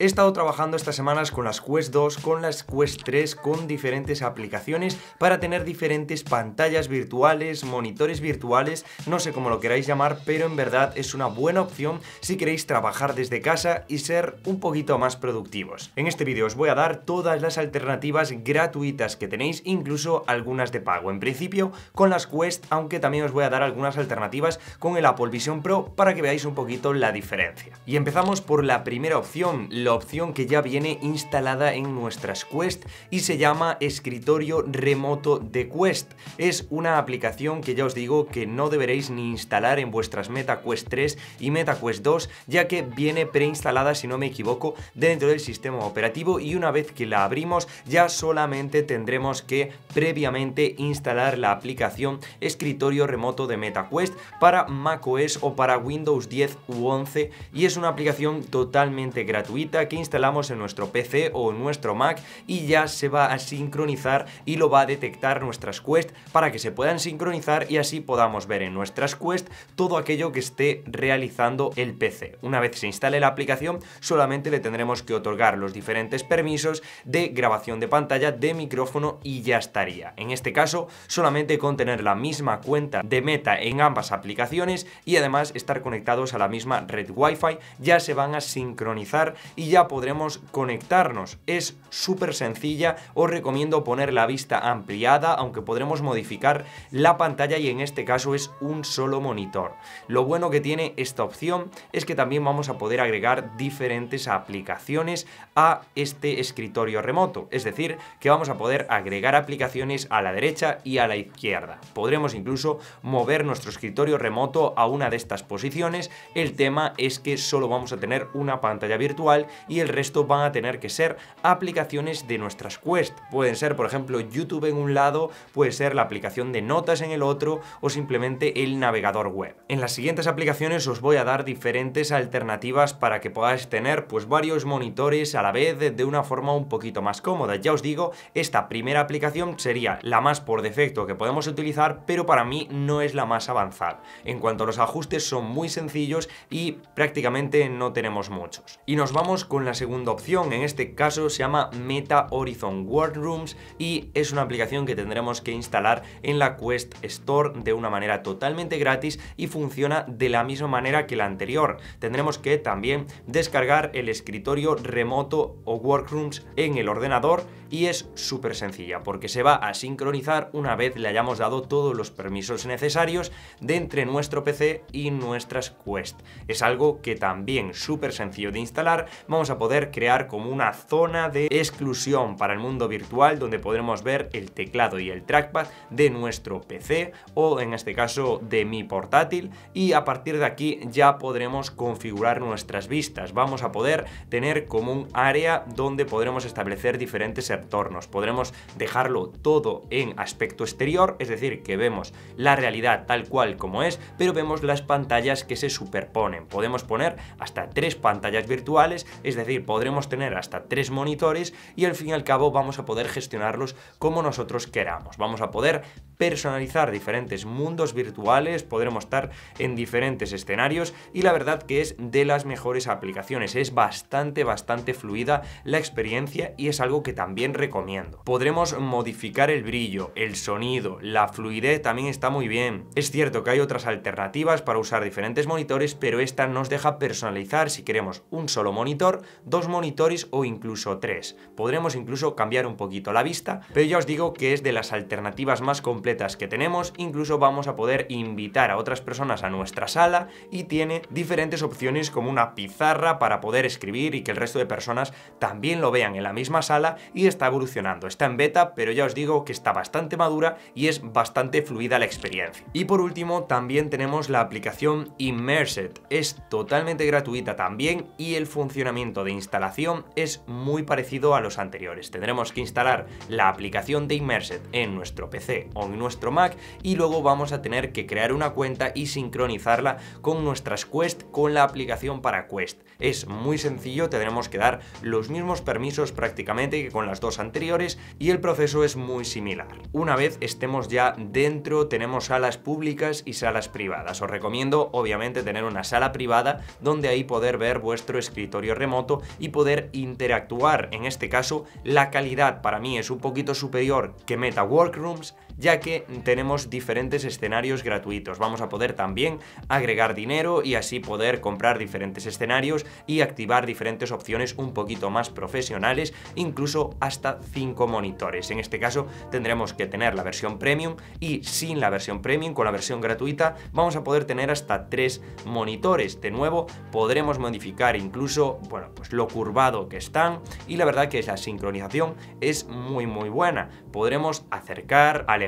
He estado trabajando estas semanas con las Quest 2, con las Quest 3, con diferentes aplicaciones para tener diferentes pantallas virtuales, monitores virtuales, no sé cómo lo queráis llamar, pero en verdad es una buena opción si queréis trabajar desde casa y ser un poquito más productivos. En este vídeo os voy a dar todas las alternativas gratuitas que tenéis, incluso algunas de pago. En principio con las Quest, aunque también os voy a dar algunas alternativas con el Apple Vision Pro para que veáis un poquito la diferencia. Y empezamos por la primera opción, la opción que ya viene instalada en nuestras Quest y se llama Escritorio Remoto de Quest. Es una aplicación que ya os digo que no deberéis ni instalar en vuestras Meta Quest 3 y Meta Quest 2 ya que viene preinstalada si no me equivoco dentro del sistema operativo y una vez que la abrimos ya solamente tendremos que previamente instalar la aplicación Escritorio Remoto de MetaQuest para macOS o para Windows 10 u 11 y es una aplicación totalmente gratuita que instalamos en nuestro PC o en nuestro Mac y ya se va a sincronizar y lo va a detectar nuestras Quest para que se puedan sincronizar y así podamos ver en nuestras Quest todo aquello que esté realizando el PC. Una vez se instale la aplicación solamente le tendremos que otorgar los diferentes permisos de grabación de pantalla, de micrófono y ya estaría. En este caso solamente con tener la misma cuenta de meta en ambas aplicaciones y además estar conectados a la misma red Wi-Fi ya se van a sincronizar y y ya podremos conectarnos. Es súper sencilla, os recomiendo poner la vista ampliada, aunque podremos modificar la pantalla y en este caso es un solo monitor. Lo bueno que tiene esta opción es que también vamos a poder agregar diferentes aplicaciones a este escritorio remoto, es decir, que vamos a poder agregar aplicaciones a la derecha y a la izquierda. Podremos incluso mover nuestro escritorio remoto a una de estas posiciones, el tema es que solo vamos a tener una pantalla virtual y el resto van a tener que ser aplicaciones de nuestras Quest. Pueden ser, por ejemplo, YouTube en un lado, puede ser la aplicación de notas en el otro o simplemente el navegador web. En las siguientes aplicaciones os voy a dar diferentes alternativas para que podáis tener pues varios monitores a la vez de una forma un poquito más cómoda. Ya os digo, esta primera aplicación sería la más por defecto que podemos utilizar, pero para mí no es la más avanzada. En cuanto a los ajustes son muy sencillos y prácticamente no tenemos muchos. Y nos vamos con la segunda opción, en este caso se llama Meta Horizon Workrooms y es una aplicación que tendremos que instalar en la Quest Store de una manera totalmente gratis y funciona de la misma manera que la anterior. Tendremos que también descargar el escritorio remoto o Workrooms en el ordenador y es súper sencilla porque se va a sincronizar una vez le hayamos dado todos los permisos necesarios de entre nuestro PC y nuestras Quest. Es algo que también súper sencillo de instalar, vamos a poder crear como una zona de exclusión para el mundo virtual donde podremos ver el teclado y el trackpad de nuestro PC o en este caso de mi portátil y a partir de aquí ya podremos configurar nuestras vistas. Vamos a poder tener como un área donde podremos establecer diferentes entornos. Podremos dejarlo todo en aspecto exterior, es decir, que vemos la realidad tal cual como es, pero vemos las pantallas que se superponen. Podemos poner hasta tres pantallas virtuales es decir, podremos tener hasta tres monitores y al fin y al cabo vamos a poder gestionarlos como nosotros queramos. Vamos a poder personalizar diferentes mundos virtuales, podremos estar en diferentes escenarios y la verdad que es de las mejores aplicaciones. Es bastante, bastante fluida la experiencia y es algo que también recomiendo. Podremos modificar el brillo, el sonido, la fluidez también está muy bien. Es cierto que hay otras alternativas para usar diferentes monitores, pero esta nos deja personalizar si queremos un solo monitor dos monitores o incluso tres. Podremos incluso cambiar un poquito la vista, pero ya os digo que es de las alternativas más completas que tenemos, incluso vamos a poder invitar a otras personas a nuestra sala y tiene diferentes opciones como una pizarra para poder escribir y que el resto de personas también lo vean en la misma sala y está evolucionando. Está en beta, pero ya os digo que está bastante madura y es bastante fluida la experiencia. Y por último, también tenemos la aplicación Immersed. Es totalmente gratuita también y el funcionamiento de instalación es muy parecido a los anteriores. Tendremos que instalar la aplicación de Immersed en nuestro PC o en nuestro Mac y luego vamos a tener que crear una cuenta y sincronizarla con nuestras Quest con la aplicación para Quest. Es muy sencillo, tendremos que dar los mismos permisos prácticamente que con las dos anteriores y el proceso es muy similar. Una vez estemos ya dentro tenemos salas públicas y salas privadas. Os recomiendo obviamente tener una sala privada donde ahí poder ver vuestro escritorio remoto y poder interactuar. En este caso, la calidad para mí es un poquito superior que Meta Workrooms, ya que tenemos diferentes escenarios gratuitos. Vamos a poder también agregar dinero y así poder comprar diferentes escenarios y activar diferentes opciones un poquito más profesionales, incluso hasta 5 monitores. En este caso tendremos que tener la versión premium y sin la versión premium, con la versión gratuita, vamos a poder tener hasta 3 monitores. De nuevo, podremos modificar incluso, bueno, pues lo curvado que están y la verdad que la sincronización es muy muy buena. Podremos acercar, alejar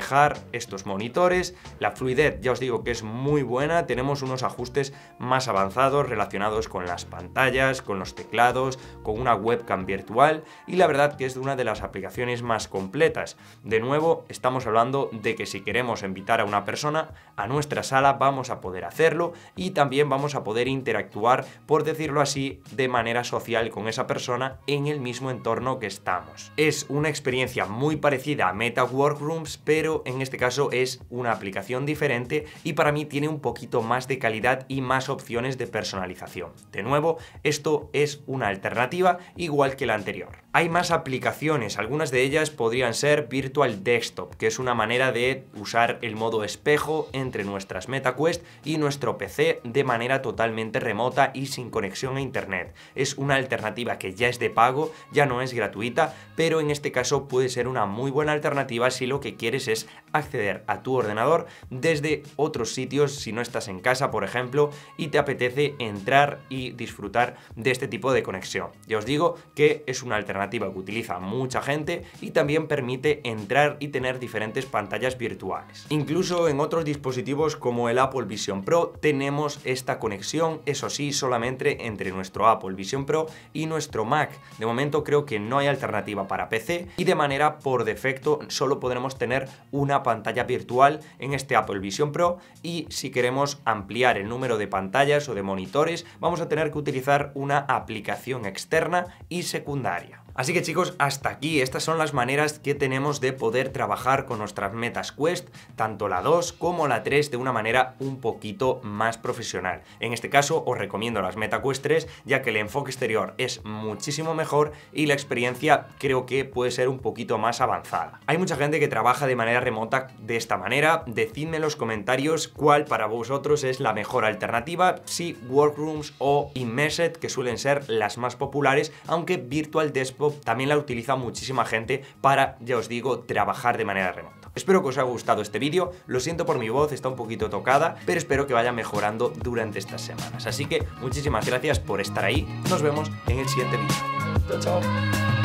estos monitores. La fluidez ya os digo que es muy buena, tenemos unos ajustes más avanzados relacionados con las pantallas, con los teclados, con una webcam virtual y la verdad que es una de las aplicaciones más completas. De nuevo, estamos hablando de que si queremos invitar a una persona a nuestra sala vamos a poder hacerlo y también vamos a poder interactuar, por decirlo así, de manera social con esa persona en el mismo entorno que estamos. Es una experiencia muy parecida a Meta Workrooms, pero pero en este caso es una aplicación diferente y para mí tiene un poquito más de calidad y más opciones de personalización. De nuevo, esto es una alternativa igual que la anterior. Hay más aplicaciones, algunas de ellas podrían ser Virtual Desktop, que es una manera de usar el modo espejo entre nuestras MetaQuest y nuestro PC de manera totalmente remota y sin conexión a internet. Es una alternativa que ya es de pago, ya no es gratuita, pero en este caso puede ser una muy buena alternativa si lo que quieres es acceder a tu ordenador desde otros sitios, si no estás en casa por ejemplo, y te apetece entrar y disfrutar de este tipo de conexión. Ya os digo que es una alternativa que utiliza mucha gente y también permite entrar y tener diferentes pantallas virtuales. Incluso en otros dispositivos como el Apple Vision Pro tenemos esta conexión, eso sí, solamente entre nuestro Apple Vision Pro y nuestro Mac. De momento creo que no hay alternativa para PC y de manera por defecto solo podremos tener una pantalla virtual en este Apple Vision Pro y si queremos ampliar el número de pantallas o de monitores vamos a tener que utilizar una aplicación externa y secundaria. Así que chicos, hasta aquí, estas son las maneras que tenemos de poder trabajar con nuestras metas Quest, tanto la 2 como la 3 de una manera un poquito más profesional. En este caso os recomiendo las Meta Quest 3 ya que el enfoque exterior es muchísimo mejor y la experiencia creo que puede ser un poquito más avanzada. Hay mucha gente que trabaja de manera remota de esta manera, decidme en los comentarios cuál para vosotros es la mejor alternativa, si Workrooms o Immersed que suelen ser las más populares, aunque Virtual Desktop también la utiliza muchísima gente para, ya os digo, trabajar de manera remota. Espero que os haya gustado este vídeo, lo siento por mi voz, está un poquito tocada, pero espero que vaya mejorando durante estas semanas. Así que muchísimas gracias por estar ahí, nos vemos en el siguiente vídeo. Chao, chao.